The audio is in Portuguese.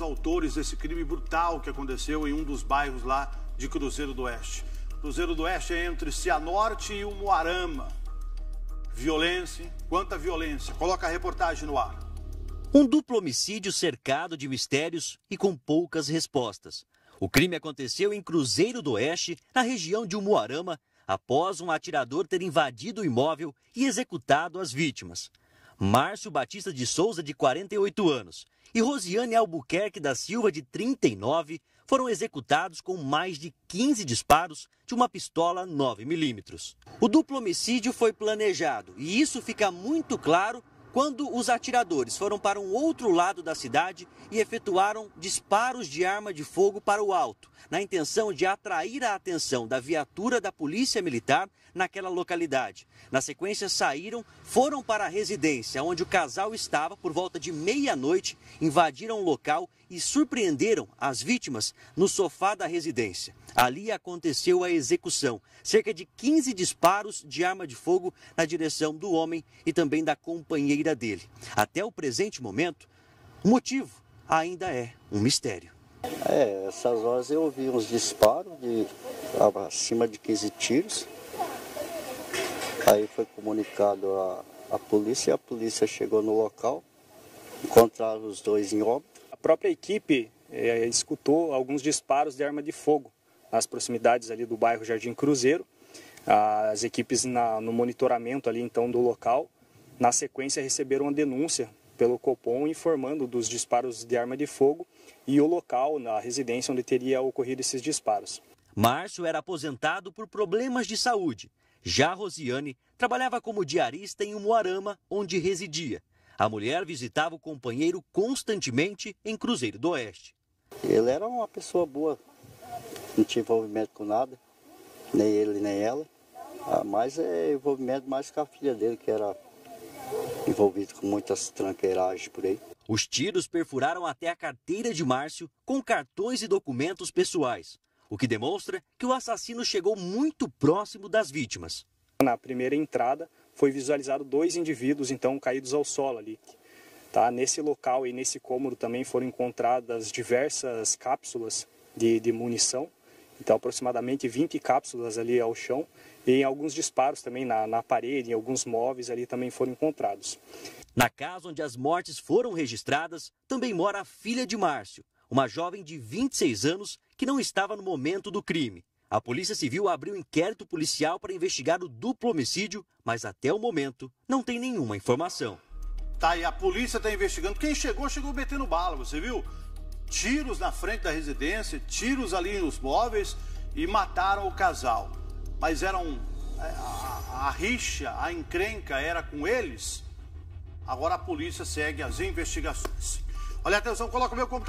os autores desse crime brutal que aconteceu em um dos bairros lá de Cruzeiro do Oeste. Cruzeiro do Oeste é entre Cianorte e Umuarama. Violência, quanta violência. Coloca a reportagem no ar. Um duplo homicídio cercado de mistérios e com poucas respostas. O crime aconteceu em Cruzeiro do Oeste, na região de Umuarama, após um atirador ter invadido o imóvel e executado as vítimas. Márcio Batista de Souza, de 48 anos, e Rosiane Albuquerque da Silva, de 39, foram executados com mais de 15 disparos de uma pistola 9mm. O duplo homicídio foi planejado e isso fica muito claro quando os atiradores foram para um outro lado da cidade e efetuaram disparos de arma de fogo para o alto, na intenção de atrair a atenção da viatura da Polícia Militar naquela localidade. Na sequência, saíram, foram para a residência onde o casal estava por volta de meia-noite, invadiram o local e surpreenderam as vítimas no sofá da residência. Ali aconteceu a execução. Cerca de 15 disparos de arma de fogo na direção do homem e também da companheira dele. Até o presente momento, o motivo ainda é um mistério. É, essas horas eu ouvi uns disparos de acima de 15 tiros. Aí foi comunicado a, a polícia e a polícia chegou no local, encontraram os dois em obra própria equipe é, escutou alguns disparos de arma de fogo nas proximidades ali do bairro Jardim Cruzeiro. As equipes na, no monitoramento ali então do local, na sequência receberam uma denúncia pelo Copom informando dos disparos de arma de fogo e o local na residência onde teria ocorrido esses disparos. Márcio era aposentado por problemas de saúde. Já Rosiane trabalhava como diarista em Moarama, onde residia. A mulher visitava o companheiro constantemente em Cruzeiro do Oeste. Ele era uma pessoa boa, não tinha envolvimento com nada, nem ele nem ela. Ah, mas é envolvimento mais com a filha dele, que era envolvida com muitas tranqueiragens por aí. Os tiros perfuraram até a carteira de Márcio com cartões e documentos pessoais, o que demonstra que o assassino chegou muito próximo das vítimas. Na primeira entrada, foi visualizado dois indivíduos então caídos ao solo ali. Tá? Nesse local e nesse cômodo também foram encontradas diversas cápsulas de, de munição, então aproximadamente 20 cápsulas ali ao chão e em alguns disparos também na, na parede, em alguns móveis ali também foram encontrados. Na casa onde as mortes foram registradas, também mora a filha de Márcio, uma jovem de 26 anos que não estava no momento do crime. A Polícia Civil abriu inquérito policial para investigar o duplo homicídio, mas até o momento não tem nenhuma informação. Tá, e a polícia tá investigando. Quem chegou, chegou metendo bala, você viu? Tiros na frente da residência, tiros ali nos móveis e mataram o casal. Mas eram. É, a, a, a rixa, a encrenca era com eles. Agora a polícia segue as investigações. Olha, atenção, coloca o meu computador.